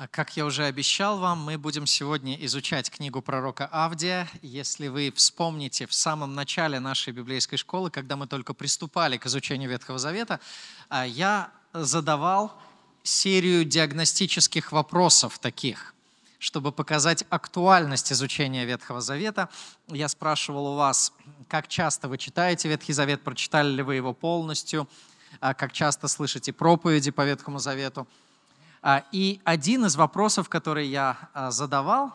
А как я уже обещал вам, мы будем сегодня изучать книгу пророка Авдия. Если вы вспомните в самом начале нашей библейской школы, когда мы только приступали к изучению Ветхого Завета, а, я задавал серию диагностических вопросов таких, чтобы показать актуальность изучения Ветхого Завета. Я спрашивал у вас, как часто вы читаете Ветхий Завет, прочитали ли вы его полностью, а, как часто слышите проповеди по Ветхому Завету – а, и один из вопросов, который я а, задавал,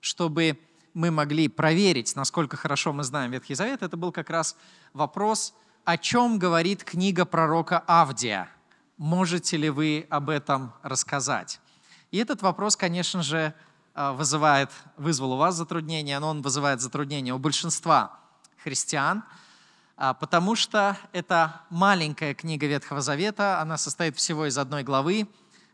чтобы мы могли проверить, насколько хорошо мы знаем Ветхий Завет, это был как раз вопрос, о чем говорит книга пророка Авдия. Можете ли вы об этом рассказать? И этот вопрос, конечно же, а, вызывает, вызвал у вас затруднение, но он вызывает затруднение у большинства христиан, потому что это маленькая книга Ветхого Завета, она состоит всего из одной главы,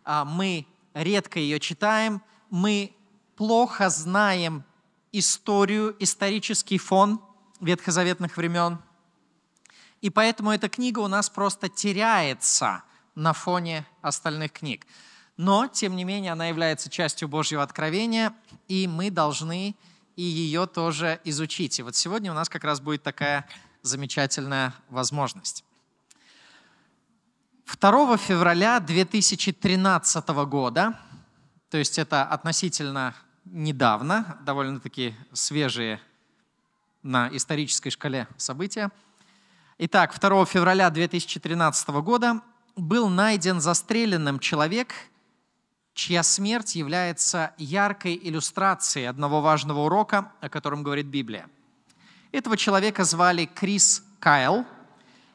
а, мы редко ее читаем, мы плохо знаем историю, исторический фон ветхозаветных времен. И поэтому эта книга у нас просто теряется на фоне остальных книг. Но, тем не менее, она является частью Божьего откровения, и мы должны и ее тоже изучить. И вот сегодня у нас как раз будет такая замечательная возможность. 2 февраля 2013 года, то есть это относительно недавно, довольно-таки свежие на исторической шкале события. Итак, 2 февраля 2013 года был найден застреленным человек, чья смерть является яркой иллюстрацией одного важного урока, о котором говорит Библия. Этого человека звали Крис Кайл.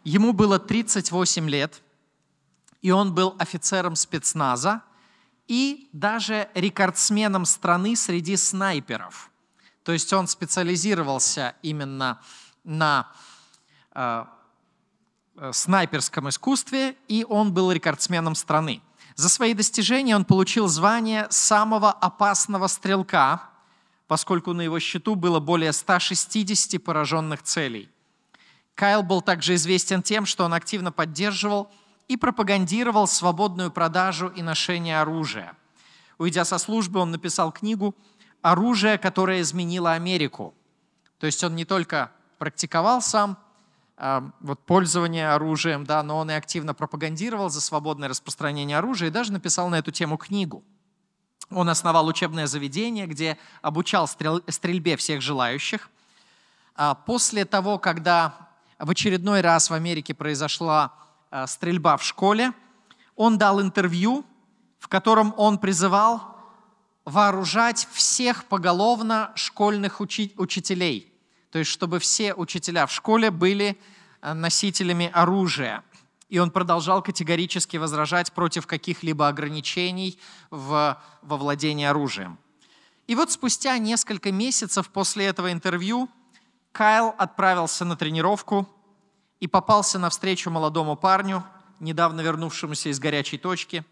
Ему было 38 лет – и он был офицером спецназа и даже рекордсменом страны среди снайперов. То есть он специализировался именно на э, э, снайперском искусстве, и он был рекордсменом страны. За свои достижения он получил звание самого опасного стрелка, поскольку на его счету было более 160 пораженных целей. Кайл был также известен тем, что он активно поддерживал и пропагандировал свободную продажу и ношение оружия. Уйдя со службы, он написал книгу «Оружие, которое изменило Америку». То есть он не только практиковал сам а, вот, пользование оружием, да, но он и активно пропагандировал за свободное распространение оружия и даже написал на эту тему книгу. Он основал учебное заведение, где обучал стрельбе всех желающих. А, после того, когда в очередной раз в Америке произошла Э, стрельба в школе. Он дал интервью, в котором он призывал вооружать всех поголовно школьных учи- учителей, то есть чтобы все учителя в школе были э, носителями оружия. И он продолжал категорически возражать против каких-либо ограничений в, во владении оружием. И вот спустя несколько месяцев после этого интервью Кайл отправился на тренировку и попался навстречу молодому парню, недавно вернувшемуся из горячей точки.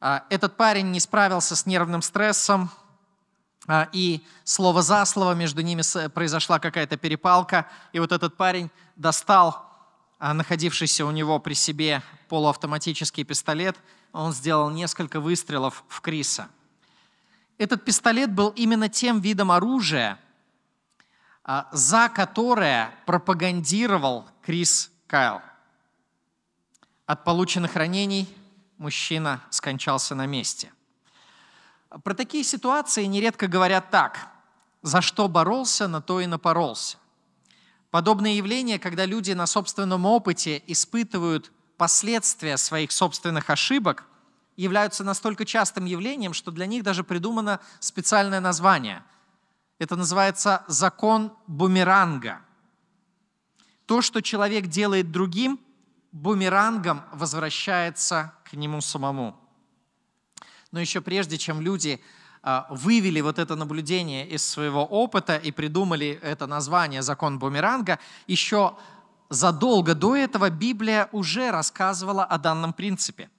А, этот парень не справился с нервным стрессом, а, и слово за слово между ними произошла какая-то перепалка, и вот этот парень достал а, находившийся у него при себе полуавтоматический пистолет, он сделал несколько выстрелов в Криса. Этот пистолет был именно тем видом оружия, а, за которое пропагандировал Крис Кайл. От полученных ранений мужчина скончался на месте. Про такие ситуации нередко говорят так. За что боролся, на то и напоролся. Подобные явления, когда люди на собственном опыте испытывают последствия своих собственных ошибок, являются настолько частым явлением, что для них даже придумано специальное название – это называется закон бумеранга. То, что человек делает другим, бумерангом возвращается к нему самому. Но еще прежде, чем люди а, вывели вот это наблюдение из своего опыта и придумали это название «закон бумеранга», еще задолго до этого Библия уже рассказывала о данном принципе.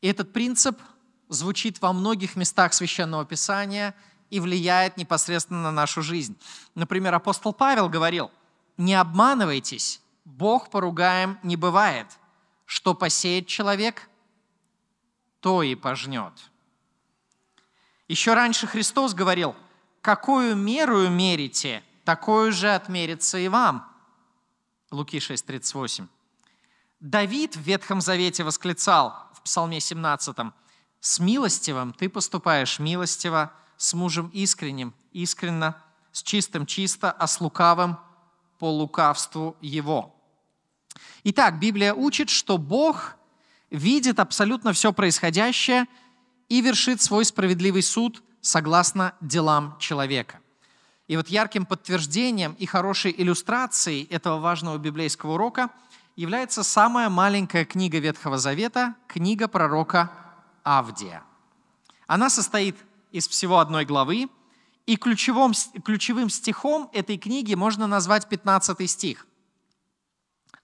И этот принцип звучит во многих местах Священного Писания – и влияет непосредственно на нашу жизнь. Например, апостол Павел говорил, не обманывайтесь, Бог поругаем не бывает. Что посеет человек, то и пожнет. Еще раньше Христос говорил, какую меру мерите, такую же отмерится и вам. Луки 6:38. Давид в Ветхом Завете восклицал в Псалме 17, «С милостивым ты поступаешь милостиво, с мужем искренним – искренно, с чистым – чисто, а с лукавым – по лукавству его». Итак, Библия учит, что Бог видит абсолютно все происходящее и вершит свой справедливый суд согласно делам человека. И вот ярким подтверждением и хорошей иллюстрацией этого важного библейского урока является самая маленькая книга Ветхого Завета, книга пророка Авдия. Она состоит из всего одной главы, и ключевым, ключевым стихом этой книги можно назвать 15 стих.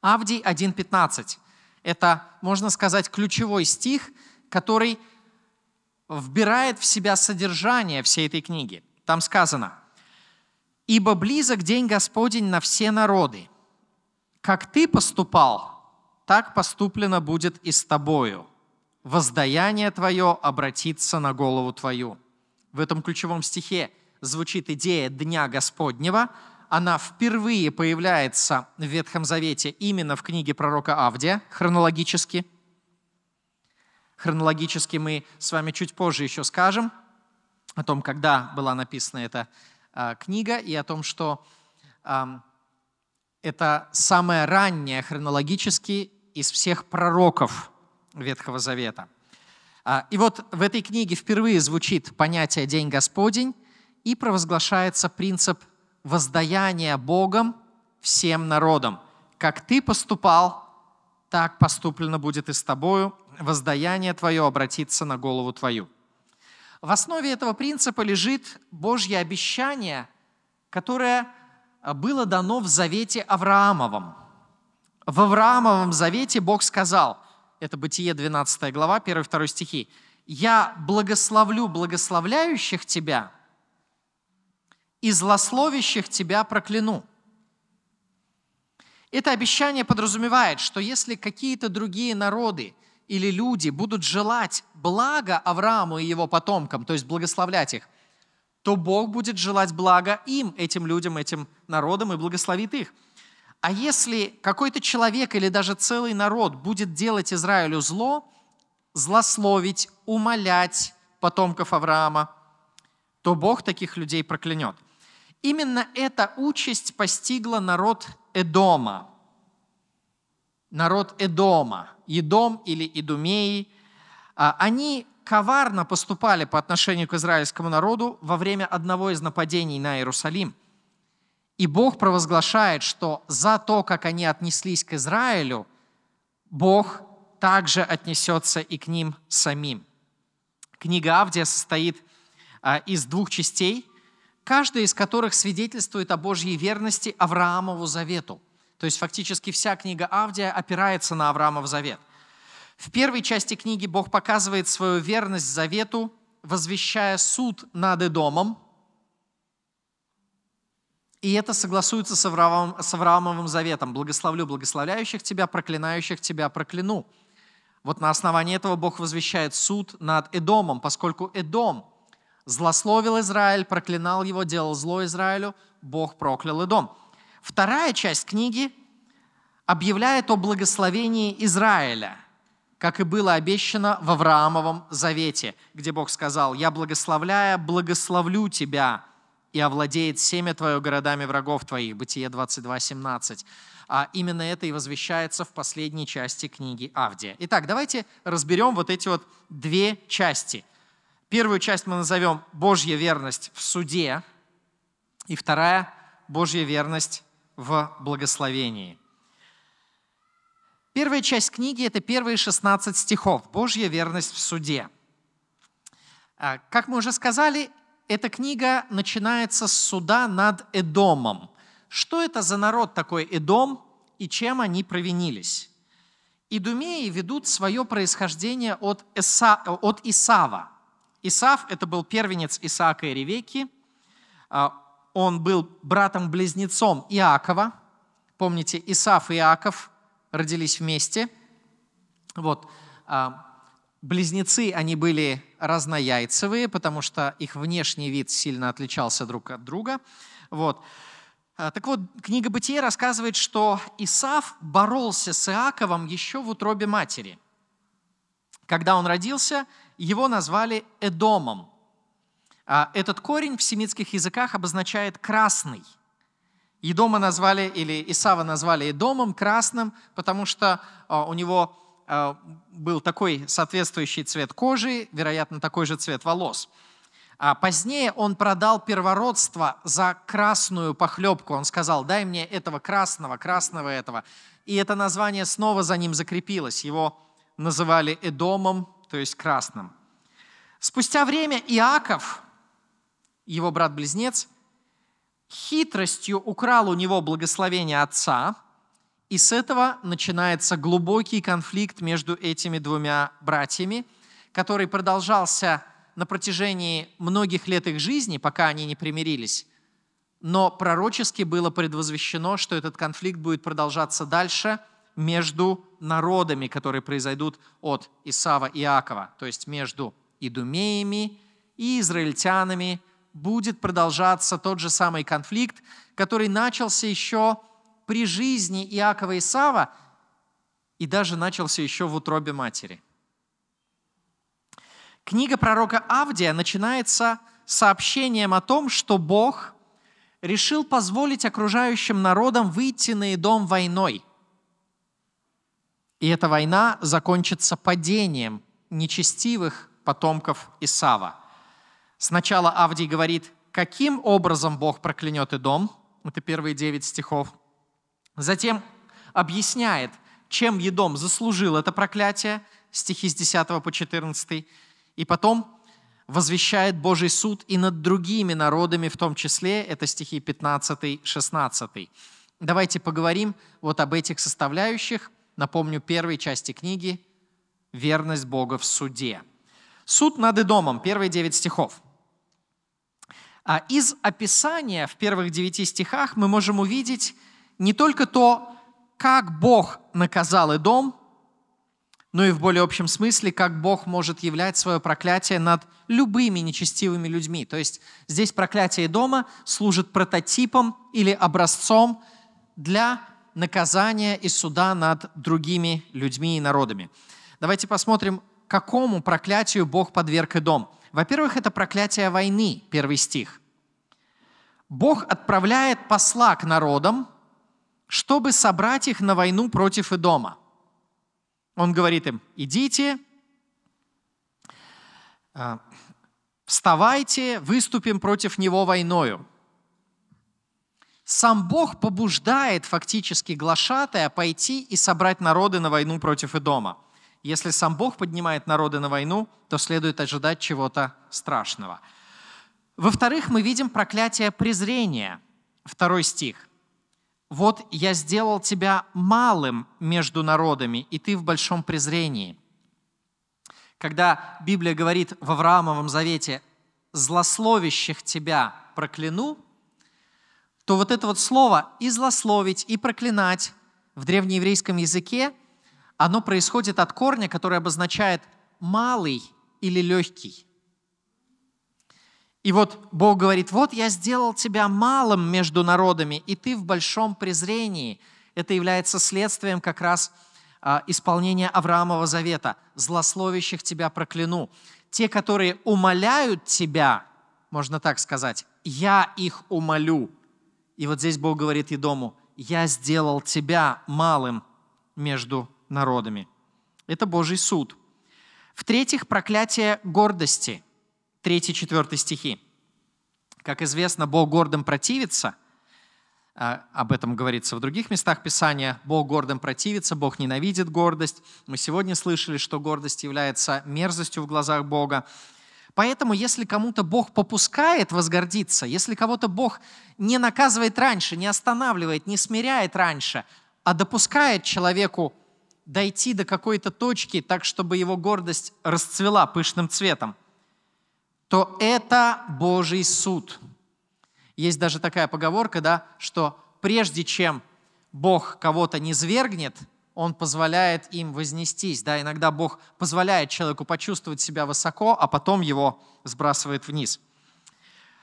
Авдий 1.15. Это, можно сказать, ключевой стих, который вбирает в себя содержание всей этой книги. Там сказано, «Ибо близок день Господень на все народы. Как ты поступал, так поступлено будет и с тобою. Воздаяние твое обратится на голову твою» в этом ключевом стихе звучит идея Дня Господнего. Она впервые появляется в Ветхом Завете именно в книге пророка Авдия, хронологически. Хронологически мы с вами чуть позже еще скажем о том, когда была написана эта э, книга, и о том, что э, это самая ранняя хронологически из всех пророков Ветхого Завета – а, и вот в этой книге впервые звучит понятие «день Господень» и провозглашается принцип воздаяния Богом всем народам. Как ты поступал, так поступлено будет и с тобою, воздаяние твое обратится на голову твою. В основе этого принципа лежит Божье обещание, которое а, было дано в завете Авраамовом. В Авраамовом завете Бог сказал – это Бытие 12 глава, 1-2 стихи. «Я благословлю благословляющих тебя и злословящих тебя прокляну». Это обещание подразумевает, что если какие-то другие народы или люди будут желать блага Аврааму и его потомкам, то есть благословлять их, то Бог будет желать блага им, этим людям, этим народам и благословит их – а если какой-то человек или даже целый народ будет делать Израилю зло, злословить, умолять потомков Авраама, то Бог таких людей проклянет. Именно эта участь постигла народ Эдома. Народ Эдома, Едом или Идумеи. А, они коварно поступали по отношению к израильскому народу во время одного из нападений на Иерусалим. И Бог провозглашает, что за то, как они отнеслись к Израилю, Бог также отнесется и к ним самим. Книга Авдия состоит а, из двух частей, каждая из которых свидетельствует о Божьей верности Авраамову завету. То есть фактически вся книга Авдия опирается на Авраамов завет. В первой части книги Бог показывает свою верность завету, возвещая суд над Эдомом – и это согласуется с, Авраам, с Авраамовым заветом. «Благословлю благословляющих тебя, проклинающих тебя прокляну». Вот на основании этого Бог возвещает суд над Эдомом, поскольку Эдом злословил Израиль, проклинал его, делал зло Израилю, Бог проклял Эдом. Вторая часть книги объявляет о благословении Израиля, как и было обещано в Авраамовом завете, где Бог сказал, «Я благословляя, благословлю тебя, и овладеет семя твое городами врагов твоих». Бытие 22:17. А именно это и возвещается в последней части книги Авдия. Итак, давайте разберем вот эти вот две части. Первую часть мы назовем «Божья верность в суде», и вторая – «Божья верность в благословении». Первая часть книги – это первые 16 стихов «Божья верность в суде». А, как мы уже сказали, эта книга начинается с суда над Эдомом. Что это за народ такой Эдом и чем они провинились? Идумеи ведут свое происхождение от, Эса, от Исава. Исав – это был первенец Исаака и Ревеки. А, он был братом-близнецом Иакова. Помните, Исав и Иаков родились вместе. Вот. А, Близнецы, они были разнояйцевые, потому что их внешний вид сильно отличался друг от друга. Вот. А, так вот, книга Бытия рассказывает, что Исав боролся с Иаковом еще в утробе матери. Когда он родился, его назвали Эдомом. А, этот корень в семитских языках обозначает «красный». Едома назвали, или Исава назвали Эдомом, красным, потому что а, у него Э, был такой соответствующий цвет кожи, вероятно, такой же цвет волос. А позднее он продал первородство за красную похлебку. Он сказал, дай мне этого красного, красного этого. И это название снова за ним закрепилось. Его называли Эдомом, то есть красным. Спустя время Иаков, его брат-близнец, хитростью украл у него благословение отца – и с этого начинается глубокий конфликт между этими двумя братьями, который продолжался на протяжении многих лет их жизни, пока они не примирились. Но пророчески было предвозвещено, что этот конфликт будет продолжаться дальше между народами, которые произойдут от Исава и Иакова, то есть между идумеями и израильтянами, будет продолжаться тот же самый конфликт, который начался еще при жизни Иакова и Сава и даже начался еще в утробе матери. Книга пророка Авдия начинается сообщением о том, что Бог решил позволить окружающим народам выйти на Идом войной. И эта война закончится падением нечестивых потомков Исава. Сначала Авдий говорит, каким образом Бог проклянет Идом, это первые девять стихов, Затем объясняет, чем Едом заслужил это проклятие, стихи с 10 по 14, и потом возвещает Божий суд и над другими народами, в том числе, это стихи 15-16. Давайте поговорим вот об этих составляющих. Напомню, первой части книги «Верность Бога в суде». Суд над Идомом, первые девять стихов. А из описания в первых девяти стихах мы можем увидеть не только то, как Бог наказал Эдом, но и в более общем смысле, как Бог может являть свое проклятие над любыми нечестивыми людьми. То есть здесь проклятие Эдома служит прототипом или образцом для наказания и суда над другими людьми и народами. Давайте посмотрим, какому проклятию Бог подверг Эдом. Во-первых, это проклятие войны, первый стих. Бог отправляет посла к народам – чтобы собрать их на войну против Идома. Он говорит им, идите, э, вставайте, выступим против него войною. Сам Бог побуждает фактически глашатая пойти и собрать народы на войну против Идома. Если сам Бог поднимает народы на войну, то следует ожидать чего-то страшного. Во-вторых, мы видим проклятие презрения. Второй стих. Вот я сделал тебя малым между народами, и ты в большом презрении. Когда Библия говорит в Авраамовом завете «злословящих тебя прокляну», то вот это вот слово «и злословить», «и проклинать» в древнееврейском языке, оно происходит от корня, который обозначает «малый» или «легкий». И вот Бог говорит, вот я сделал тебя малым между народами, и ты в большом презрении. Это является следствием как раз а, исполнения Авраамова завета. Злословящих тебя прокляну. Те, которые умоляют тебя, можно так сказать, я их умолю. И вот здесь Бог говорит Едому, я сделал тебя малым между народами. Это Божий суд. В-третьих, проклятие гордости – 3-4 стихи. Как известно, Бог гордым противится, а, об этом говорится в других местах Писания, Бог гордым противится, Бог ненавидит гордость. Мы сегодня слышали, что гордость является мерзостью в глазах Бога. Поэтому, если кому-то Бог попускает возгордиться, если кого-то Бог не наказывает раньше, не останавливает, не смиряет раньше, а допускает человеку дойти до какой-то точки так, чтобы его гордость расцвела пышным цветом – то это Божий суд. Есть даже такая поговорка, да, что прежде чем Бог кого-то не звергнет, он позволяет им вознестись. Да, иногда Бог позволяет человеку почувствовать себя высоко, а потом его сбрасывает вниз.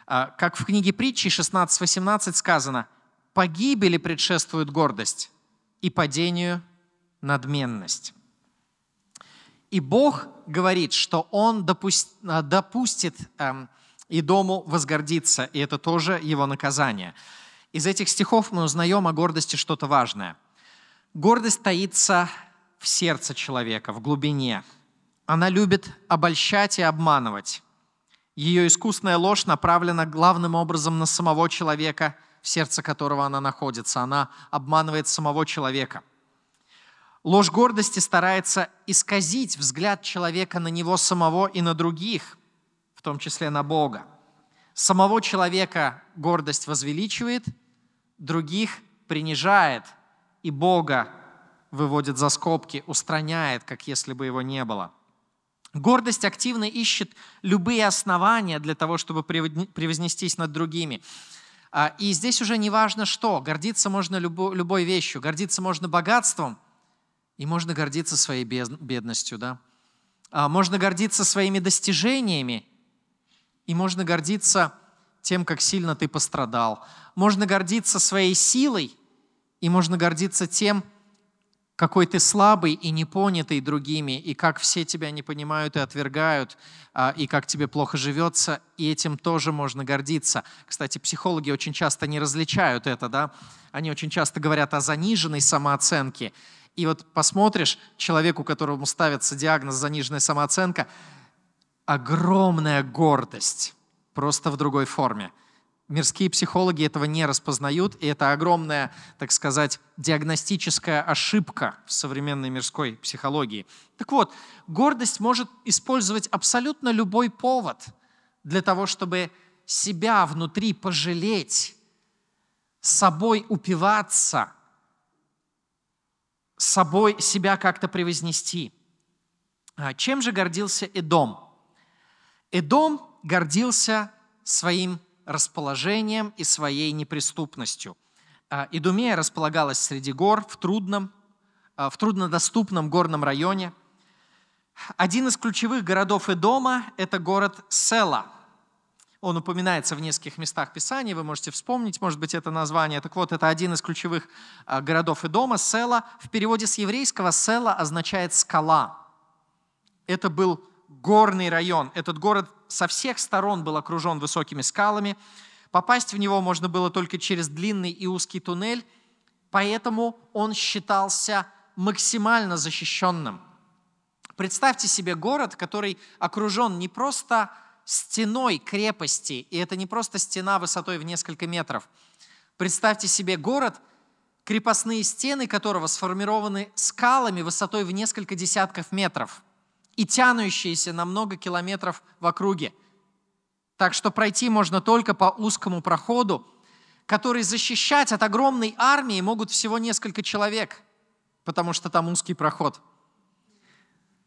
А, как в книге притчи 16.18 сказано, «Погибели предшествует гордость, и падению надменность». И Бог говорит, что Он допуст, э, допустит эм, и дому возгордиться, и это тоже его наказание. Из этих стихов мы узнаем о гордости что-то важное. Гордость таится в сердце человека, в глубине. Она любит обольщать и обманывать. Ее искусная ложь направлена главным образом на самого человека, в сердце которого она находится. Она обманывает самого человека – Ложь гордости старается исказить взгляд человека на него самого и на других, в том числе на Бога. Самого человека гордость возвеличивает, других принижает, и Бога выводит за скобки, устраняет, как если бы его не было. Гордость активно ищет любые основания для того, чтобы превознестись над другими. А, и здесь уже не важно что. Гордиться можно любой вещью. Гордиться можно богатством – и можно гордиться своей бедностью, да? А, можно гордиться своими достижениями, и можно гордиться тем, как сильно ты пострадал. Можно гордиться своей силой, и можно гордиться тем, какой ты слабый и непонятый другими, и как все тебя не понимают и отвергают, а, и как тебе плохо живется, и этим тоже можно гордиться. Кстати, психологи очень часто не различают это, да? Они очень часто говорят о заниженной самооценке – и вот посмотришь человеку, которому ставится диагноз заниженная самооценка, огромная гордость, просто в другой форме. Мирские психологи этого не распознают, и это огромная, так сказать, диагностическая ошибка в современной мирской психологии. Так вот, гордость может использовать абсолютно любой повод для того, чтобы себя внутри пожалеть, собой упиваться – собой себя как-то превознести. А, чем же гордился Эдом? Эдом гордился своим расположением и своей неприступностью. А, Идумея располагалась среди гор в трудном, а, в труднодоступном горном районе. Один из ключевых городов Эдома – это город Села – он упоминается в нескольких местах Писания, вы можете вспомнить, может быть, это название. Так вот, это один из ключевых а, городов и дома. Села в переводе с еврейского «села» означает «скала». Это был горный район. Этот город со всех сторон был окружен высокими скалами. Попасть в него можно было только через длинный и узкий туннель, поэтому он считался максимально защищенным. Представьте себе город, который окружен не просто стеной крепости, и это не просто стена высотой в несколько метров. Представьте себе город, крепостные стены которого сформированы скалами высотой в несколько десятков метров и тянущиеся на много километров в округе. Так что пройти можно только по узкому проходу, который защищать от огромной армии могут всего несколько человек, потому что там узкий проход.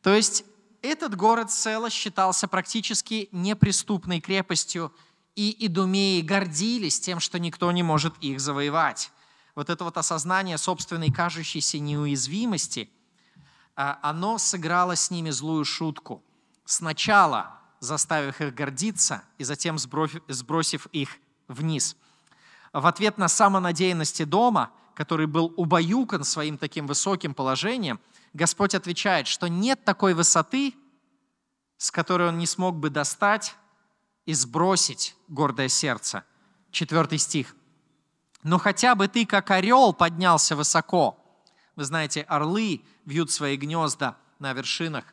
То есть этот город Села считался практически неприступной крепостью, и идумеи гордились тем, что никто не может их завоевать. Вот это вот осознание собственной кажущейся неуязвимости, а, оно сыграло с ними злую шутку. Сначала заставив их гордиться и затем сбросив их вниз. В ответ на самонадеянности дома, который был убаюкан своим таким высоким положением – Господь отвечает, что нет такой высоты, с которой он не смог бы достать и сбросить гордое сердце. Четвертый стих. «Но хотя бы ты, как орел, поднялся высоко». Вы знаете, орлы вьют свои гнезда на вершинах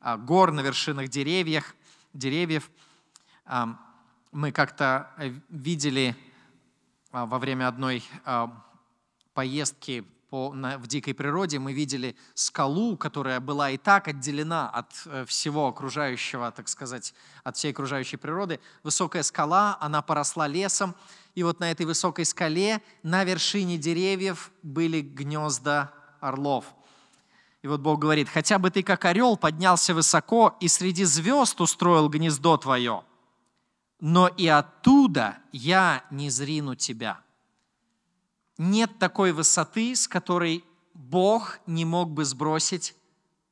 а, гор, на вершинах деревьев. деревьев. А, мы как-то э, видели а, во время одной поездки по, на, в дикой природе, мы видели скалу, которая была и так отделена от э, всего окружающего, так сказать, от всей окружающей природы. Высокая скала, она поросла лесом, и вот на этой высокой скале на вершине деревьев были гнезда орлов. И вот Бог говорит, хотя бы ты как орел поднялся высоко и среди звезд устроил гнездо твое, но и оттуда я не зрину тебя. Нет такой высоты, с которой Бог не мог бы сбросить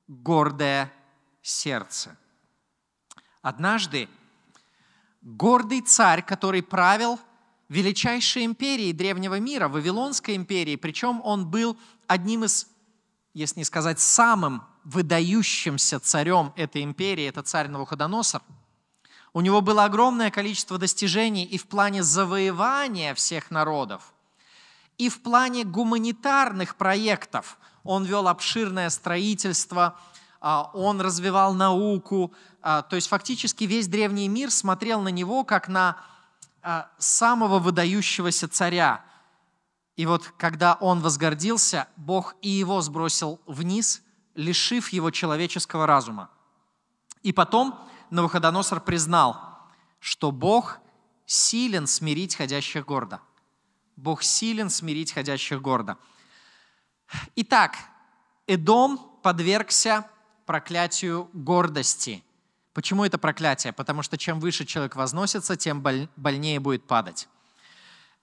гордое сердце. Однажды гордый царь, который правил величайшей империей древнего мира, Вавилонской империи, причем он был одним из, если не сказать, самым выдающимся царем этой империи, это царь Навуходоносор. У него было огромное количество достижений и в плане завоевания всех народов, и в плане гуманитарных проектов он вел обширное строительство, а, он развивал науку. А, то есть фактически весь древний мир смотрел на него как на а, самого выдающегося царя. И вот когда он возгордился, Бог и его сбросил вниз, лишив его человеческого разума. И потом Навуходоносор признал, что Бог силен смирить ходящих гордо – Бог силен смирить ходящих гордо. Итак, Эдом подвергся проклятию гордости. Почему это проклятие? Потому что чем выше человек возносится, тем больнее будет падать.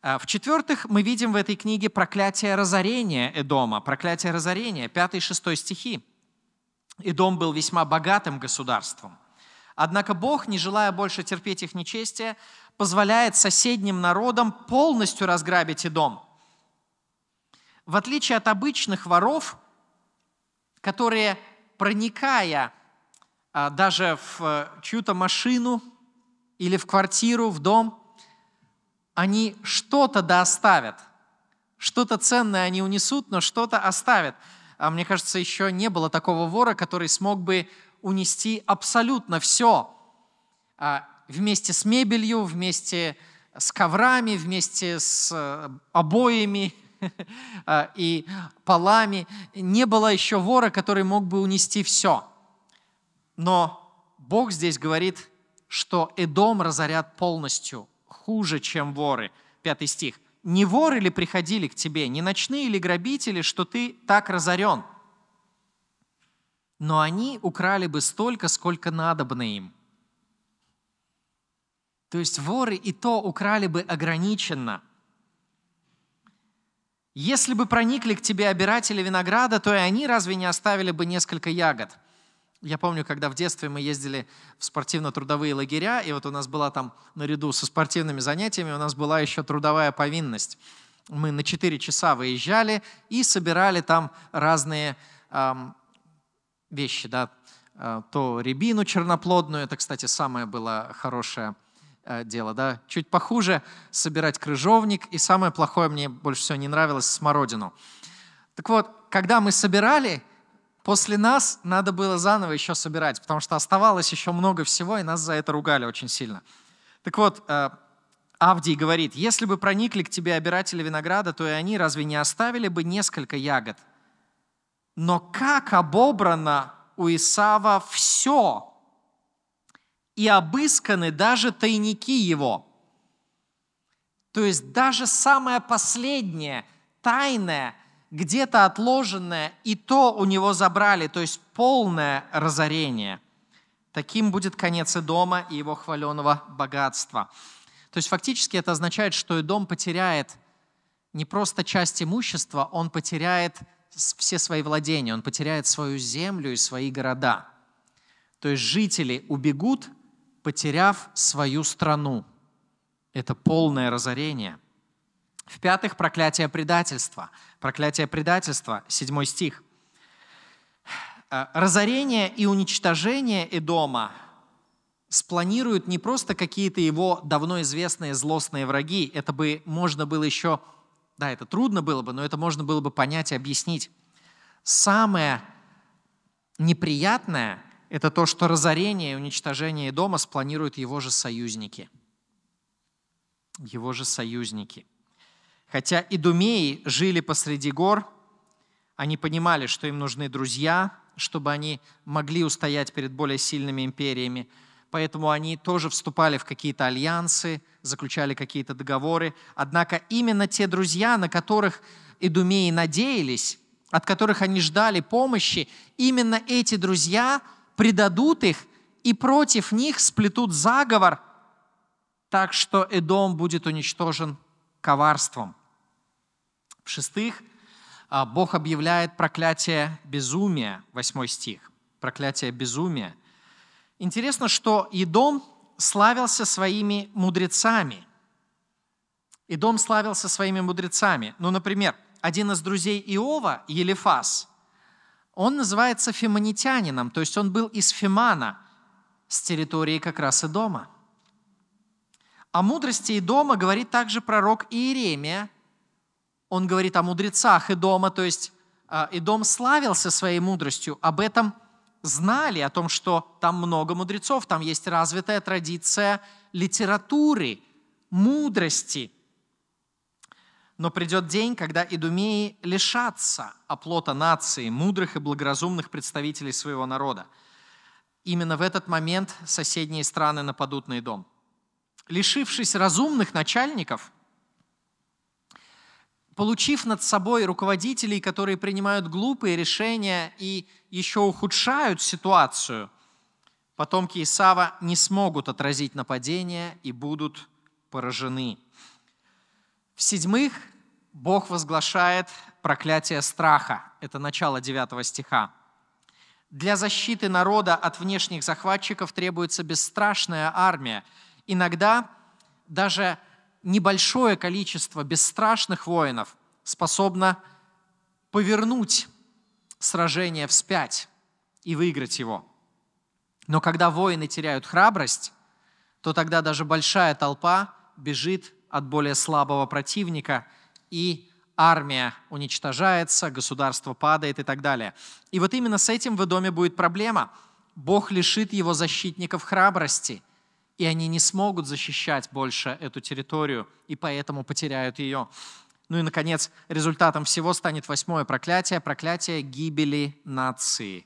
А, В-четвертых, мы видим в этой книге проклятие разорения Эдома, проклятие разорения, 5 и 6 стихи. Эдом был весьма богатым государством. Однако Бог, не желая больше терпеть их нечестие, позволяет соседним народам полностью разграбить и дом. В отличие от обычных воров, которые, проникая а, даже в э, чью-то машину или в квартиру, в дом, они что-то доставят, Что-то ценное они унесут, но что-то оставят. А мне кажется, еще не было такого вора, который смог бы унести абсолютно все а, вместе с мебелью, вместе с коврами, вместе с э, обоями э, и полами. Не было еще вора, который мог бы унести все. Но Бог здесь говорит, что Эдом разорят полностью, хуже, чем воры. Пятый стих. «Не воры ли приходили к тебе, не ночные ли грабители, что ты так разорен?» но они украли бы столько, сколько надобно им. То есть воры и то украли бы ограниченно. Если бы проникли к тебе обиратели винограда, то и они разве не оставили бы несколько ягод? Я помню, когда в детстве мы ездили в спортивно-трудовые лагеря, и вот у нас была там, наряду со спортивными занятиями, у нас была еще трудовая повинность. Мы на 4 часа выезжали и собирали там разные эм, вещи, да, а, то рябину черноплодную, это, кстати, самое было хорошее – Э, дело. Да? Чуть похуже собирать крыжовник, и самое плохое мне больше всего не нравилось – смородину. Так вот, когда мы собирали, после нас надо было заново еще собирать, потому что оставалось еще много всего, и нас за это ругали очень сильно. Так вот, э, Авдий говорит, «Если бы проникли к тебе обиратели винограда, то и они разве не оставили бы несколько ягод? Но как обобрано у Исава все, и обысканы даже тайники его. То есть даже самое последнее, тайное, где-то отложенное, и то у него забрали, то есть полное разорение. Таким будет конец и дома и его хваленого богатства. То есть фактически это означает, что и дом потеряет не просто часть имущества, он потеряет все свои владения, он потеряет свою землю и свои города. То есть жители убегут, потеряв свою страну. Это полное разорение. В-пятых, проклятие предательства. Проклятие предательства, Седьмой стих. Э, разорение и уничтожение Эдома спланируют не просто какие-то его давно известные злостные враги. Это бы можно было еще... Да, это трудно было бы, но это можно было бы понять и объяснить. Самое неприятное это то, что разорение и уничтожение дома спланируют его же союзники. Его же союзники. Хотя идумеи жили посреди гор, они понимали, что им нужны друзья, чтобы они могли устоять перед более сильными империями. Поэтому они тоже вступали в какие-то альянсы, заключали какие-то договоры. Однако именно те друзья, на которых идумеи надеялись, от которых они ждали помощи, именно эти друзья – предадут их и против них сплетут заговор, так что Эдом будет уничтожен коварством. В-шестых, а, Бог объявляет проклятие безумия, восьмой стих, проклятие безумия. Интересно, что Идом славился своими мудрецами. Идом славился своими мудрецами. Ну, например, один из друзей Иова, Елифас, он называется фемонитянином, то есть он был из Фемана, с территории как раз и дома. О мудрости и дома говорит также пророк Иеремия. Он говорит о мудрецах и дома, то есть а, и дом славился своей мудростью. Об этом знали, о том, что там много мудрецов, там есть развитая традиция литературы, мудрости – но придет день, когда идумеи лишатся оплота нации, мудрых и благоразумных представителей своего народа. Именно в этот момент соседние страны нападут на Идом. Лишившись разумных начальников, получив над собой руководителей, которые принимают глупые решения и еще ухудшают ситуацию, потомки Исава не смогут отразить нападение и будут поражены. В-седьмых, Бог возглашает проклятие страха. Это начало 9 стиха. Для защиты народа от внешних захватчиков требуется бесстрашная армия. Иногда даже небольшое количество бесстрашных воинов способно повернуть сражение вспять и выиграть его. Но когда воины теряют храбрость, то тогда даже большая толпа бежит от более слабого противника – и армия уничтожается, государство падает и так далее. И вот именно с этим в доме будет проблема. Бог лишит его защитников храбрости, и они не смогут защищать больше эту территорию, и поэтому потеряют ее. Ну и, наконец, результатом всего станет восьмое проклятие, проклятие гибели нации.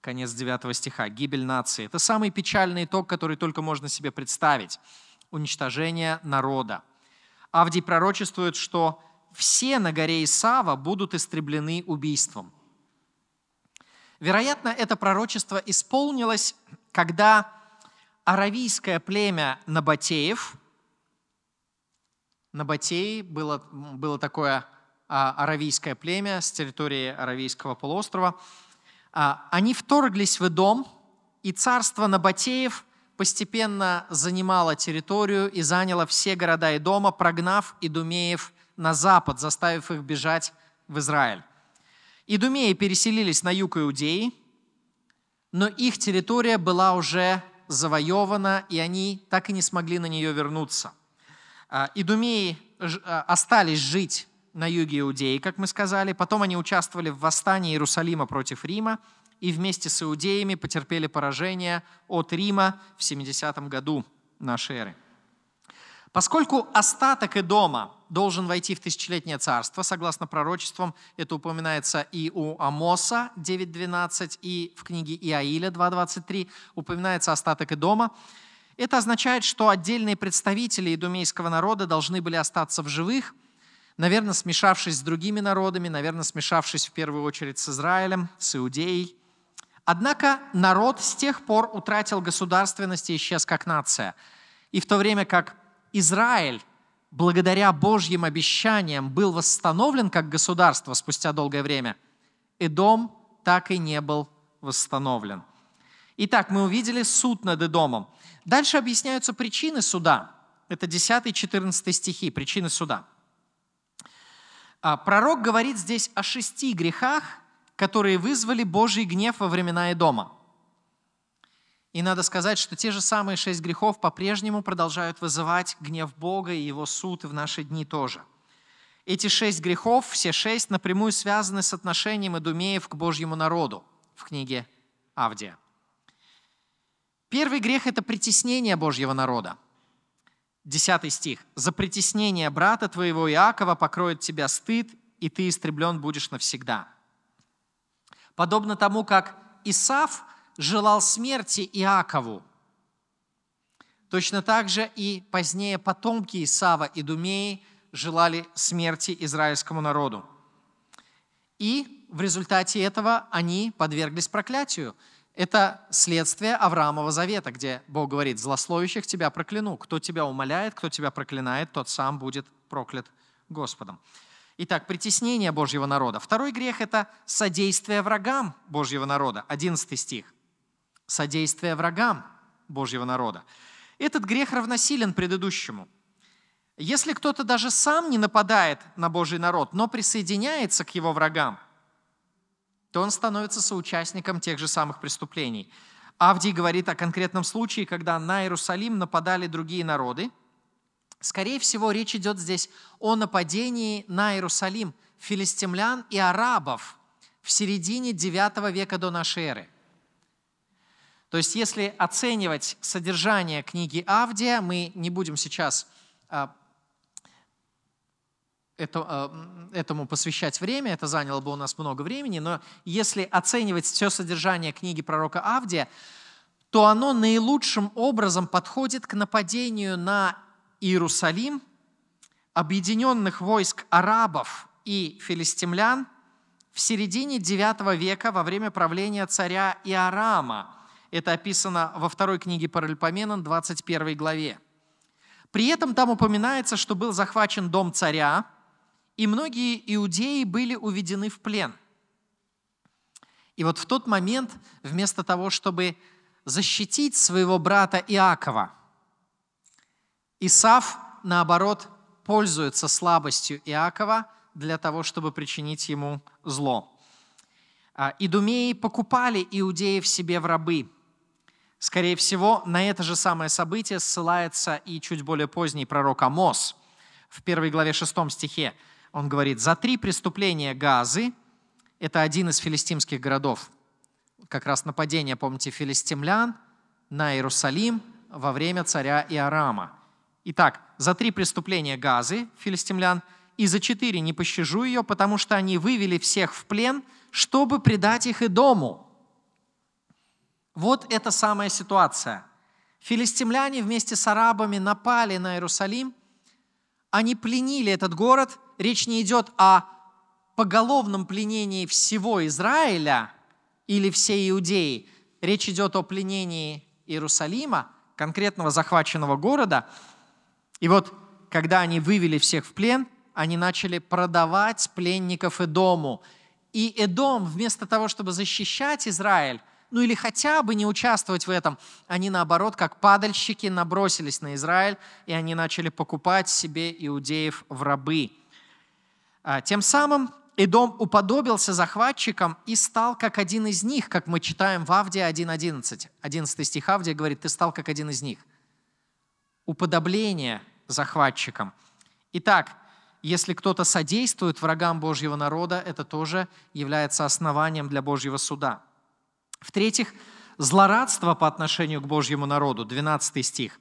Конец девятого стиха. Гибель нации. Это самый печальный итог, который только можно себе представить. Уничтожение народа. Авдий пророчествует, что все на горе Исава будут истреблены убийством. Вероятно, это пророчество исполнилось, когда аравийское племя Набатеев, Набатеи было, было такое а, аравийское племя с территории Аравийского полуострова, а, они вторглись в Идом, и царство Набатеев постепенно занимало территорию и заняло все города и дома, прогнав идумеев на запад, заставив их бежать в Израиль. Идумеи переселились на юг Иудеи, но их территория была уже завоевана, и они так и не смогли на нее вернуться. А, идумеи а, остались жить на юге Иудеи, как мы сказали. Потом они участвовали в восстании Иерусалима против Рима и вместе с иудеями потерпели поражение от Рима в 70 году нашей эры. Поскольку остаток Идома должен войти в тысячелетнее царство, согласно пророчествам. Это упоминается и у Амоса 9.12, и в книге Иаиля 2.23 упоминается остаток и дома. Это означает, что отдельные представители идумейского народа должны были остаться в живых, наверное, смешавшись с другими народами, наверное, смешавшись в первую очередь с Израилем, с Иудеей. Однако народ с тех пор утратил государственность и исчез как нация. И в то время как Израиль благодаря Божьим обещаниям был восстановлен как государство спустя долгое время, Эдом так и не был восстановлен. Итак, мы увидели суд над Эдомом. Дальше объясняются причины суда. Это 10-14 стихи, причины суда. А, пророк говорит здесь о шести грехах, которые вызвали Божий гнев во времена Эдома. И надо сказать, что те же самые шесть грехов по-прежнему продолжают вызывать гнев Бога и его суд в наши дни тоже. Эти шесть грехов, все шесть, напрямую связаны с отношением Идумеев к Божьему народу в книге Авдия. Первый грех – это притеснение Божьего народа. Десятый стих. «За притеснение брата твоего Иакова покроет тебя стыд, и ты истреблен будешь навсегда». Подобно тому, как Исаф – желал смерти Иакову. Точно так же и позднее потомки Исава и Думеи желали смерти израильскому народу. И в результате этого они подверглись проклятию. Это следствие Авраамова завета, где Бог говорит, злословящих тебя прокляну. Кто тебя умоляет, кто тебя проклинает, тот сам будет проклят Господом. Итак, притеснение Божьего народа. Второй грех – это содействие врагам Божьего народа. 11 стих содействие врагам Божьего народа. Этот грех равносилен предыдущему. Если кто-то даже сам не нападает на Божий народ, но присоединяется к его врагам, то он становится соучастником тех же самых преступлений. Авдий говорит о конкретном случае, когда на Иерусалим нападали другие народы. Скорее всего, речь идет здесь о нападении на Иерусалим филистимлян и арабов в середине 9 века до нашей эры – то есть если оценивать содержание книги Авдия, мы не будем сейчас а, а, этому посвящать время, это заняло бы у нас много времени, но если оценивать все содержание книги пророка Авдия, то оно наилучшим образом подходит к нападению на Иерусалим, объединенных войск арабов и филистимлян в середине IX века во время правления царя Иарама. Это описано во второй книге Паральпоменон, 21 главе. При этом там упоминается, что был захвачен дом царя, и многие иудеи были уведены в плен. И вот в тот момент, вместо того, чтобы защитить своего брата Иакова, Исав, наоборот, пользуется слабостью Иакова для того, чтобы причинить ему зло. А, идумеи покупали иудеев себе в рабы – Скорее всего, на это же самое событие ссылается и чуть более поздний пророк Амос. В первой главе 6 стихе он говорит, «За три преступления Газы» — это один из филистимских городов. Как раз нападение, помните, филистимлян на Иерусалим во время царя Иорама. Итак, за три преступления Газы, филистимлян, и за четыре не пощажу ее, потому что они вывели всех в плен, чтобы предать их и дому. Вот эта самая ситуация. Филистимляне вместе с арабами напали на Иерусалим, они пленили этот город. Речь не идет о поголовном пленении всего Израиля или всей Иудеи. Речь идет о пленении Иерусалима, конкретного захваченного города. И вот, когда они вывели всех в плен, они начали продавать пленников Эдому. И Эдом, вместо того, чтобы защищать Израиль, ну или хотя бы не участвовать в этом, они наоборот, как падальщики, набросились на Израиль, и они начали покупать себе иудеев в рабы. А, тем самым Эдом уподобился захватчикам и стал как один из них, как мы читаем в Авде 1.11. 11 стих Авдия говорит, ты стал как один из них. Уподобление захватчикам. Итак, если кто-то содействует врагам Божьего народа, это тоже является основанием для Божьего суда. В-третьих, злорадство по отношению к Божьему народу, 12 стих.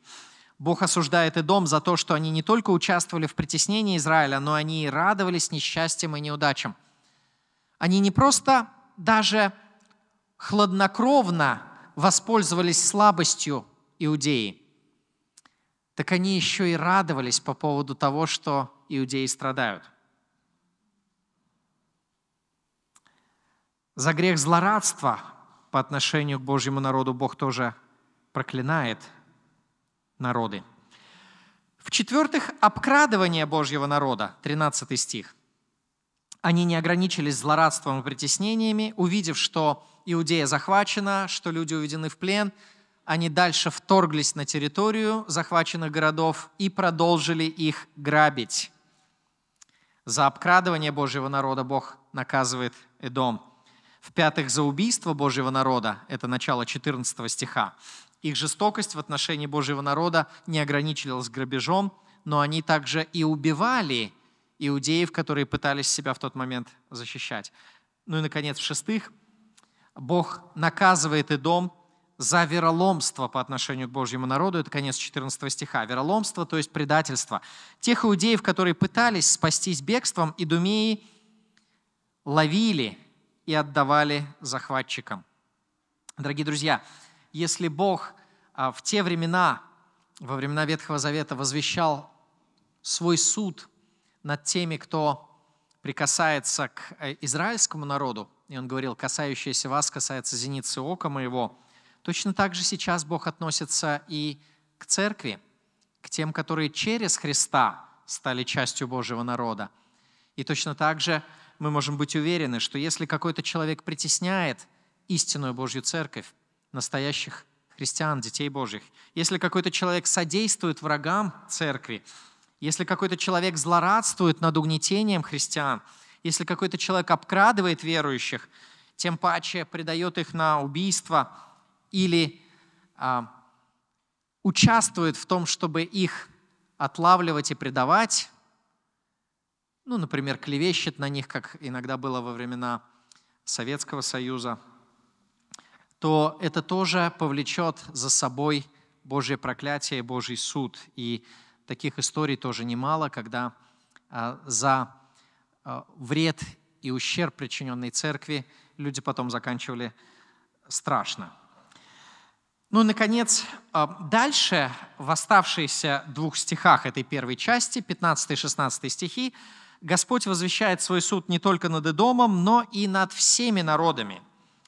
Бог осуждает и дом за то, что они не только участвовали в притеснении Израиля, но они и радовались несчастьям и неудачам. Они не просто даже хладнокровно воспользовались слабостью иудеи, так они еще и радовались по поводу того, что иудеи страдают. За грех злорадства по отношению к Божьему народу Бог тоже проклинает народы. В-четвертых, обкрадывание Божьего народа, 13 стих. Они не ограничились злорадством и притеснениями, увидев, что Иудея захвачена, что люди уведены в плен, они дальше вторглись на территорию захваченных городов и продолжили их грабить. За обкрадывание Божьего народа Бог наказывает Эдом – в-пятых, за убийство Божьего народа, это начало 14 стиха. Их жестокость в отношении Божьего народа не ограничилась грабежом, но они также и убивали иудеев, которые пытались себя в тот момент защищать. Ну и, наконец, в-шестых, Бог наказывает и дом за вероломство по отношению к Божьему народу. Это конец 14 стиха. Вероломство, то есть предательство. Тех иудеев, которые пытались спастись бегством, идумеи ловили – и отдавали захватчикам. Дорогие друзья, если Бог а, в те времена, во времена Ветхого Завета, возвещал свой суд над теми, кто прикасается к э, израильскому народу, и он говорил, касающиеся вас, касается зеницы ока моего, точно так же сейчас Бог относится и к церкви, к тем, которые через Христа стали частью Божьего народа. И точно так же мы можем быть уверены, что если какой-то человек притесняет истинную Божью церковь, настоящих христиан, детей Божьих, если какой-то человек содействует врагам церкви, если какой-то человек злорадствует над угнетением христиан, если какой-то человек обкрадывает верующих, тем паче предает их на убийство или а, участвует в том, чтобы их отлавливать и предавать, ну, например, клевещет на них, как иногда было во времена Советского Союза, то это тоже повлечет за собой Божье проклятие Божий суд. И таких историй тоже немало, когда а, за а, вред и ущерб, причиненный церкви, люди потом заканчивали страшно. Ну и, наконец, а, дальше в оставшихся двух стихах этой первой части, 15 16 стихи, Господь возвещает свой суд не только над Эдомом, но и над всеми народами.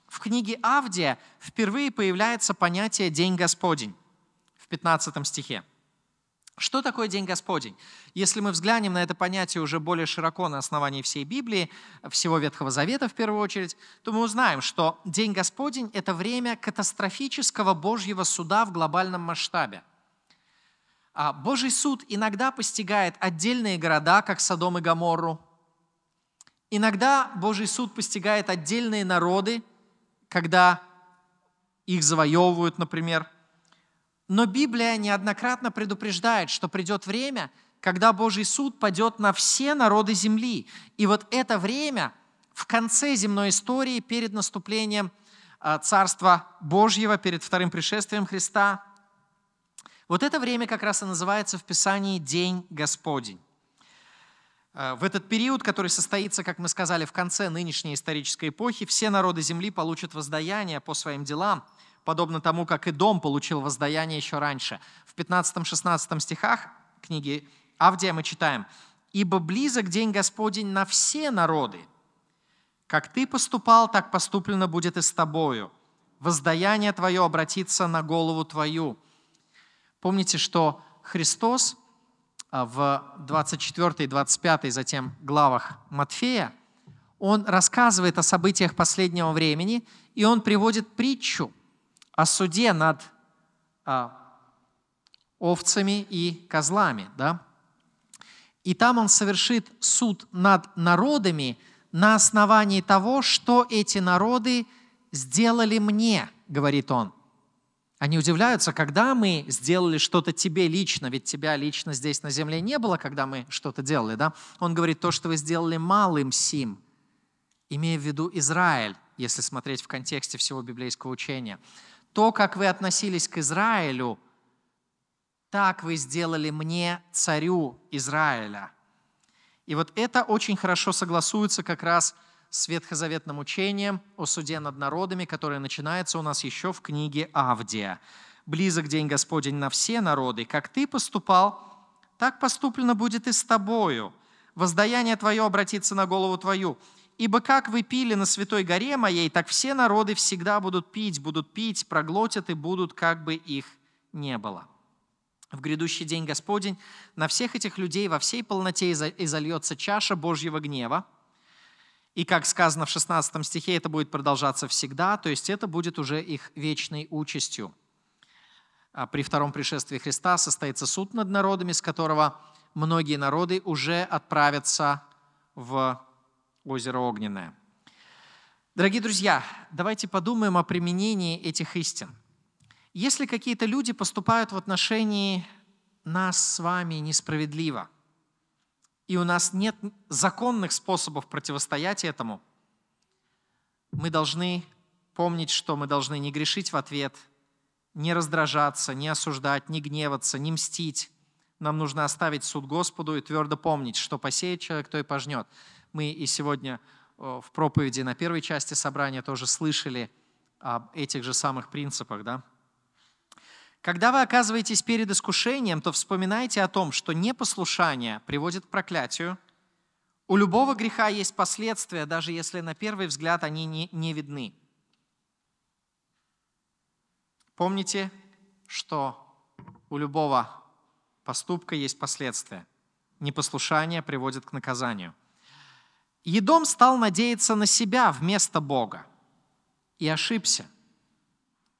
В книге Авдия впервые появляется понятие «день Господень» в 15 стихе. Что такое День Господень? Если мы взглянем на это понятие уже более широко на основании всей Библии, всего Ветхого Завета в первую очередь, то мы узнаем, что День Господень – это время катастрофического Божьего суда в глобальном масштабе – а Божий суд иногда постигает отдельные города, как Содом и Гоморру. Иногда Божий суд постигает отдельные народы, когда их завоевывают, например. Но Библия неоднократно предупреждает, что придет время, когда Божий суд падет на все народы земли. И вот это время в конце земной истории перед наступлением а, Царства Божьего, перед вторым пришествием Христа – вот это время как раз и называется в Писании День Господень. Э, в этот период, который состоится, как мы сказали, в конце нынешней исторической эпохи, все народы земли получат воздаяние по своим делам, подобно тому, как и дом получил воздаяние еще раньше. В 15-16 стихах книги Авдия мы читаем, «Ибо близок день Господень на все народы. Как ты поступал, так поступлено будет и с тобою. Воздаяние твое обратится на голову твою» Помните, что Христос а, в 24 и 25 затем главах Матфея, он рассказывает о событиях последнего времени, и он приводит притчу о суде над а, овцами и козлами. Да? И там он совершит суд над народами на основании того, что эти народы сделали мне, говорит он. Они удивляются, когда мы сделали что-то тебе лично, ведь тебя лично здесь на земле не было, когда мы что-то делали, да? Он говорит, то, что вы сделали малым сим, имея в виду Израиль, если смотреть в контексте всего библейского учения. То, как вы относились к Израилю, так вы сделали мне, царю Израиля. И вот это очень хорошо согласуется как раз с с ветхозаветным учением о суде над народами, которое начинается у нас еще в книге Авдия. «Близок день Господень на все народы. Как ты поступал, так поступлено будет и с тобою. Воздаяние твое обратится на голову твою. Ибо как вы пили на святой горе моей, так все народы всегда будут пить, будут пить, проглотят и будут, как бы их не было». В грядущий день Господень на всех этих людей во всей полноте изольется чаша Божьего гнева – и как сказано в 16 стихе, это будет продолжаться всегда, то есть это будет уже их вечной участью. А при втором пришествии Христа состоится суд над народами, с которого многие народы уже отправятся в озеро Огненное. Дорогие друзья, давайте подумаем о применении этих истин. Если какие-то люди поступают в отношении нас с вами несправедливо – и у нас нет законных способов противостоять этому, мы должны помнить, что мы должны не грешить в ответ, не раздражаться, не осуждать, не гневаться, не мстить. Нам нужно оставить суд Господу и твердо помнить, что посеет человек, то и пожнет. Мы и сегодня э, в проповеди на первой части собрания тоже слышали об этих же самых принципах, да? Когда вы оказываетесь перед искушением, то вспоминайте о том, что непослушание приводит к проклятию. У любого греха есть последствия, даже если на первый взгляд они не, не видны. Помните, что у любого поступка есть последствия. Непослушание приводит к наказанию. Едом стал надеяться на себя вместо Бога и ошибся.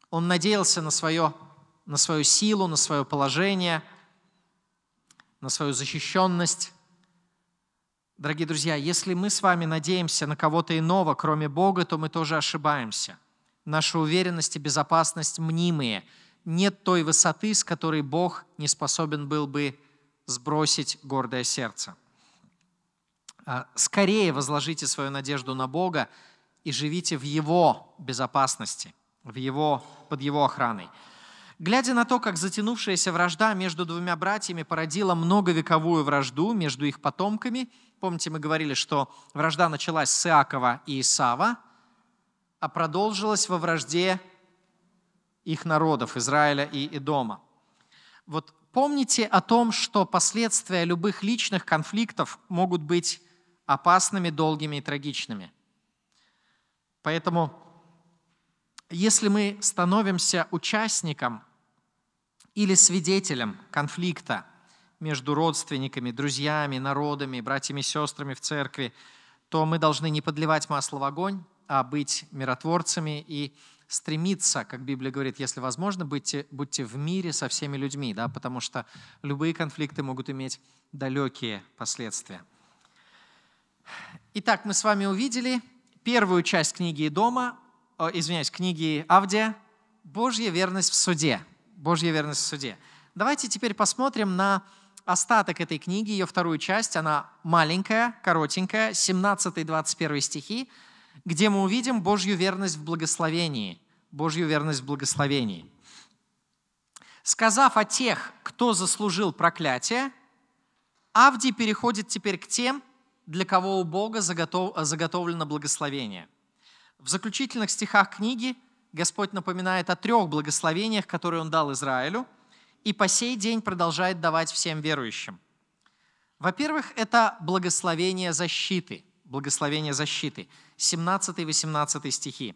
Он надеялся на свое на свою силу, на свое положение, на свою защищенность. Дорогие друзья, если мы с вами надеемся на кого-то иного, кроме Бога, то мы тоже ошибаемся. Наша уверенность и безопасность мнимые. Нет той высоты, с которой Бог не способен был бы сбросить гордое сердце. А, скорее возложите свою надежду на Бога и живите в Его безопасности, в его, под Его охраной. Глядя на то, как затянувшаяся вражда между двумя братьями породила многовековую вражду между их потомками, помните, мы говорили, что вражда началась с Иакова и Исава, а продолжилась во вражде их народов, Израиля и Эдома. Вот помните о том, что последствия любых личных конфликтов могут быть опасными, долгими и трагичными. Поэтому, если мы становимся участником или свидетелем конфликта между родственниками, друзьями, народами, братьями и сестрами в церкви, то мы должны не подливать масло в огонь, а быть миротворцами и стремиться, как Библия говорит, если возможно, будьте, будьте в мире со всеми людьми, да, потому что любые конфликты могут иметь далекие последствия. Итак, мы с вами увидели первую часть книги Дома, э, извиняюсь, книги Авдия «Божья верность в суде». Божья верность в суде. Давайте теперь посмотрим на остаток этой книги, ее вторую часть. Она маленькая, коротенькая, 17-21 стихи, где мы увидим Божью верность в благословении. Божью верность в благословении. «Сказав о тех, кто заслужил проклятие, Авдий переходит теперь к тем, для кого у Бога заготов... заготовлено благословение». В заключительных стихах книги – Господь напоминает о трех благословениях, которые Он дал Израилю, и по сей день продолжает давать всем верующим. Во-первых, это благословение защиты. Благословение защиты. 17-18 стихи.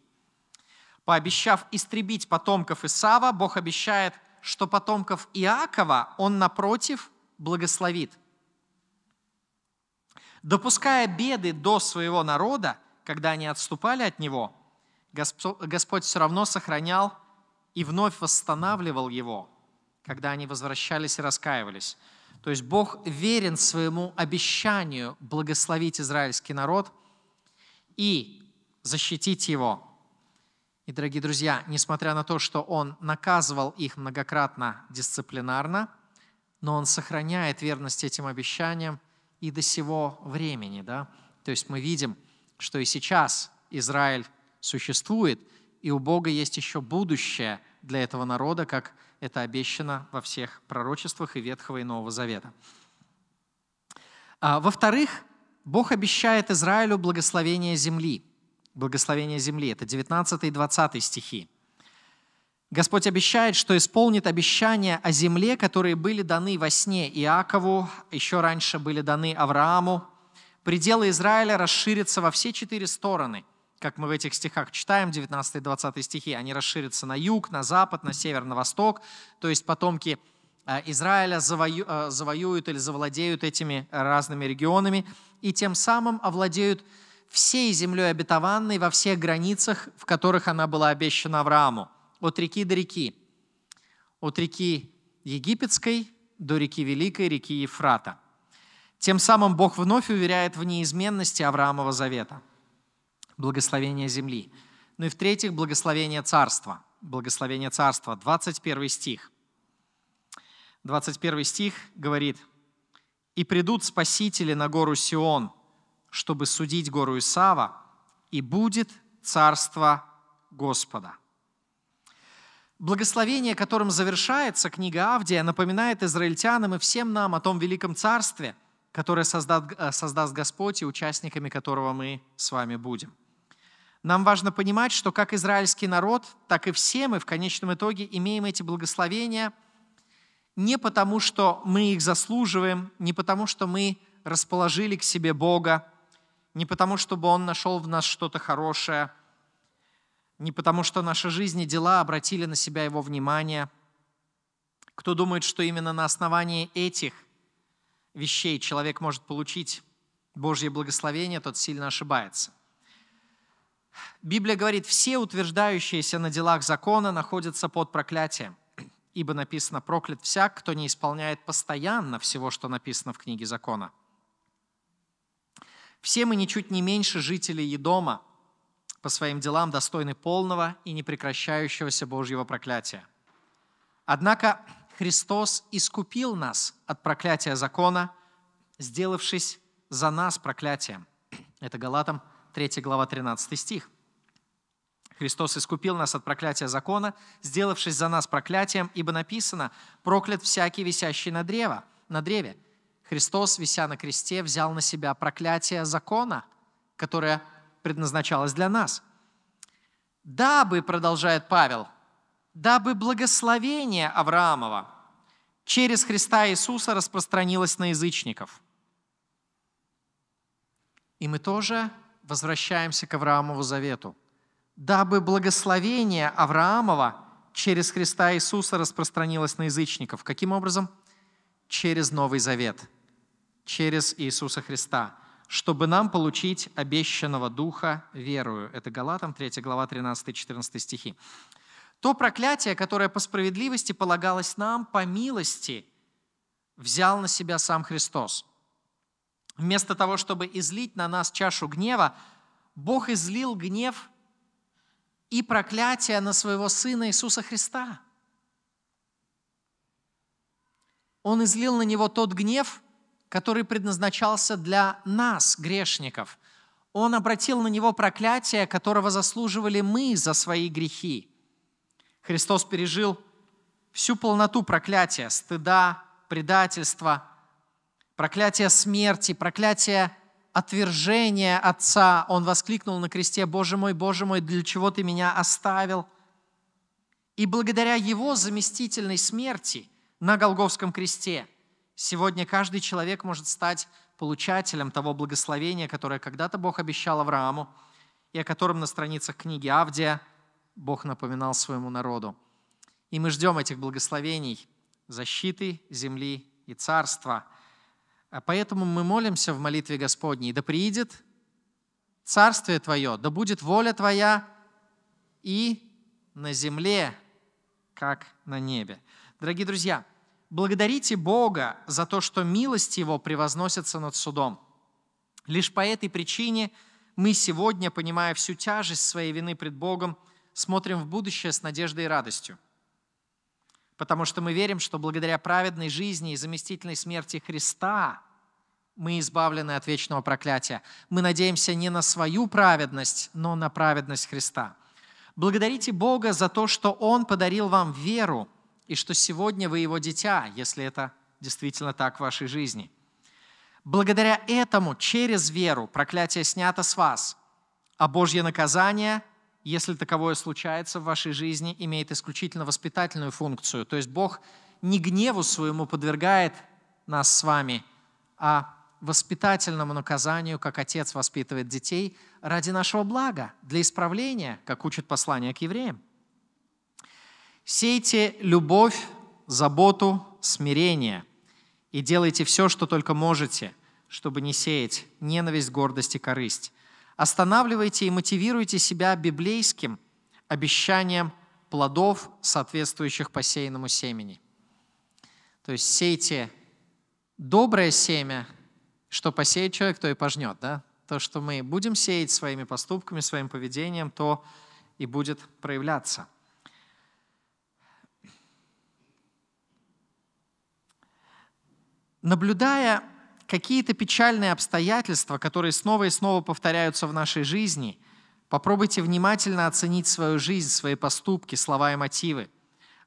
Пообещав истребить потомков Исава, Бог обещает, что потомков Иакова Он, напротив, благословит. Допуская беды до своего народа, когда они отступали от него – Господь все равно сохранял и вновь восстанавливал его, когда они возвращались и раскаивались. То есть Бог верен своему обещанию благословить израильский народ и защитить его. И, дорогие друзья, несмотря на то, что Он наказывал их многократно дисциплинарно, но Он сохраняет верность этим обещаниям и до сего времени. Да? То есть мы видим, что и сейчас Израиль существует, и у Бога есть еще будущее для этого народа, как это обещано во всех пророчествах и Ветхого и Нового Завета. А, во-вторых, Бог обещает Израилю благословение земли. Благословение земли – это 19 и 20 стихи. Господь обещает, что исполнит обещания о земле, которые были даны во сне Иакову, еще раньше были даны Аврааму. Пределы Израиля расширятся во все четыре стороны – как мы в этих стихах читаем, 19 и 20 стихи, они расширятся на юг, на запад, на север, на восток. То есть потомки э, Израиля завою, э, завоюют или завладеют этими разными регионами и тем самым овладеют всей землей обетованной во всех границах, в которых она была обещана Аврааму, от реки до реки, от реки Египетской до реки Великой, реки Ефрата. Тем самым Бог вновь уверяет в неизменности Авраамова завета – благословение земли. Ну и в-третьих, благословение царства. Благословение царства, 21 стих. 21 стих говорит, «И придут спасители на гору Сион, чтобы судить гору Исава, и будет царство Господа». Благословение, которым завершается книга Авдия, напоминает израильтянам и всем нам о том великом царстве, которое создаст, э, создаст Господь и участниками которого мы с вами будем. Нам важно понимать, что как израильский народ, так и все мы в конечном итоге имеем эти благословения не потому, что мы их заслуживаем, не потому, что мы расположили к себе Бога, не потому, чтобы Он нашел в нас что-то хорошее, не потому, что наши жизни, дела обратили на себя Его внимание. Кто думает, что именно на основании этих вещей человек может получить Божье благословение, тот сильно ошибается – Библия говорит, все утверждающиеся на делах закона находятся под проклятием, ибо написано «проклят всяк, кто не исполняет постоянно всего, что написано в книге закона». Все мы ничуть не меньше жителей Едома, по своим делам достойны полного и непрекращающегося Божьего проклятия. Однако Христос искупил нас от проклятия закона, сделавшись за нас проклятием. Это Галатам 3 глава, 13 стих. Христос искупил нас от проклятия закона, сделавшись за нас проклятием, ибо написано «проклят всякий, висящий на, древо, на древе». Христос, вися на кресте, взял на себя проклятие закона, которое предназначалось для нас. «Дабы», — продолжает Павел, «дабы благословение Авраамова через Христа Иисуса распространилось на язычников». И мы тоже возвращаемся к Авраамову завету. «Дабы благословение Авраамова через Христа Иисуса распространилось на язычников». Каким образом? Через Новый Завет, через Иисуса Христа, чтобы нам получить обещанного Духа верую. Это Галатам 3 глава 13-14 стихи. То проклятие, которое по справедливости полагалось нам, по милости, взял на себя сам Христос – вместо того, чтобы излить на нас чашу гнева, Бог излил гнев и проклятие на своего Сына Иисуса Христа. Он излил на него тот гнев, который предназначался для нас, грешников. Он обратил на него проклятие, которого заслуживали мы за свои грехи. Христос пережил всю полноту проклятия, стыда, предательства – проклятие смерти, проклятие отвержения Отца. Он воскликнул на кресте, «Боже мой, Боже мой, для чего ты меня оставил?» И благодаря его заместительной смерти на Голговском кресте сегодня каждый человек может стать получателем того благословения, которое когда-то Бог обещал Аврааму, и о котором на страницах книги Авдия Бог напоминал своему народу. И мы ждем этих благословений, защиты, земли и царства – а Поэтому мы молимся в молитве Господней, да приидет Царствие Твое, да будет воля Твоя и на земле, как на небе. Дорогие друзья, благодарите Бога за то, что милость Его превозносится над судом. Лишь по этой причине мы сегодня, понимая всю тяжесть своей вины пред Богом, смотрим в будущее с надеждой и радостью – потому что мы верим, что благодаря праведной жизни и заместительной смерти Христа мы избавлены от вечного проклятия. Мы надеемся не на свою праведность, но на праведность Христа. Благодарите Бога за то, что Он подарил вам веру, и что сегодня вы Его дитя, если это действительно так в вашей жизни. Благодаря этому, через веру, проклятие снято с вас, а Божье наказание если таковое случается в вашей жизни, имеет исключительно воспитательную функцию. То есть Бог не гневу своему подвергает нас с вами, а воспитательному наказанию, как отец воспитывает детей, ради нашего блага, для исправления, как учит послание к евреям. Сейте любовь, заботу, смирение и делайте все, что только можете, чтобы не сеять ненависть, гордость и корысть. Останавливайте и мотивируйте себя библейским обещанием плодов, соответствующих посеянному семени. То есть сейте доброе семя, что посеет человек, то и пожнет. Да? То, что мы будем сеять своими поступками, своим поведением, то и будет проявляться. Наблюдая какие-то печальные обстоятельства, которые снова и снова повторяются в нашей жизни, попробуйте внимательно оценить свою жизнь, свои поступки, слова и мотивы.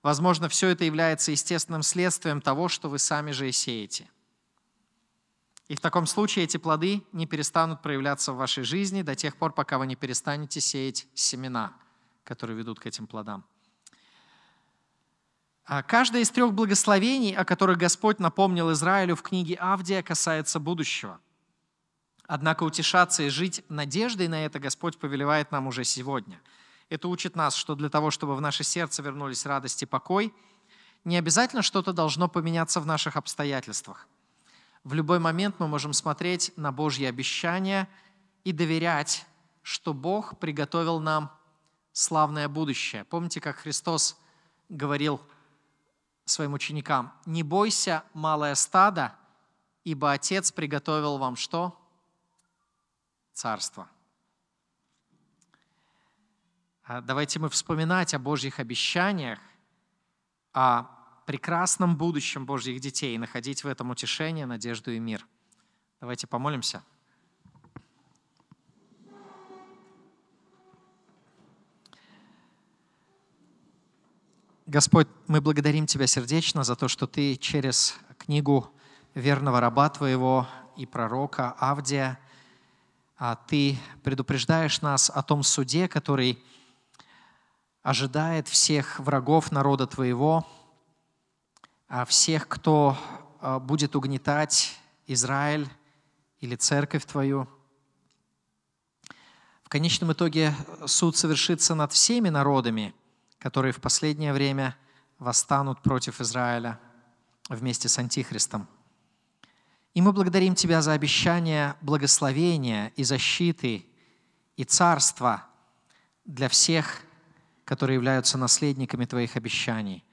Возможно, все это является естественным следствием того, что вы сами же и сеете. И в таком случае эти плоды не перестанут проявляться в вашей жизни до тех пор, пока вы не перестанете сеять семена, которые ведут к этим плодам. А каждое из трех благословений, о которых Господь напомнил Израилю в книге Авдия, касается будущего. Однако утешаться и жить надеждой на это Господь повелевает нам уже сегодня. Это учит нас, что для того, чтобы в наше сердце вернулись радость и покой, не обязательно что-то должно поменяться в наших обстоятельствах. В любой момент мы можем смотреть на Божьи обещания и доверять, что Бог приготовил нам славное будущее. Помните, как Христос говорил – своим ученикам, «Не бойся, малое стадо, ибо Отец приготовил вам что? Царство». А давайте мы вспоминать о Божьих обещаниях, о прекрасном будущем Божьих детей и находить в этом утешение, надежду и мир. Давайте помолимся. Господь, мы благодарим Тебя сердечно за то, что Ты через книгу верного раба Твоего и пророка Авдия, а, Ты предупреждаешь нас о том суде, который ожидает всех врагов народа Твоего, а, всех, кто а, будет угнетать Израиль или церковь Твою. В конечном итоге суд совершится над всеми народами – которые в последнее время восстанут против Израиля вместе с Антихристом. И мы благодарим Тебя за обещание благословения и защиты и царства для всех, которые являются наследниками Твоих обещаний.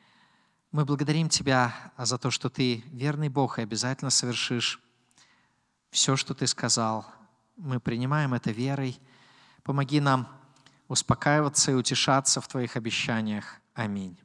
Мы благодарим Тебя за то, что Ты верный Бог и обязательно совершишь все, что Ты сказал. Мы принимаем это верой. Помоги нам успокаиваться и утешаться в Твоих обещаниях. Аминь.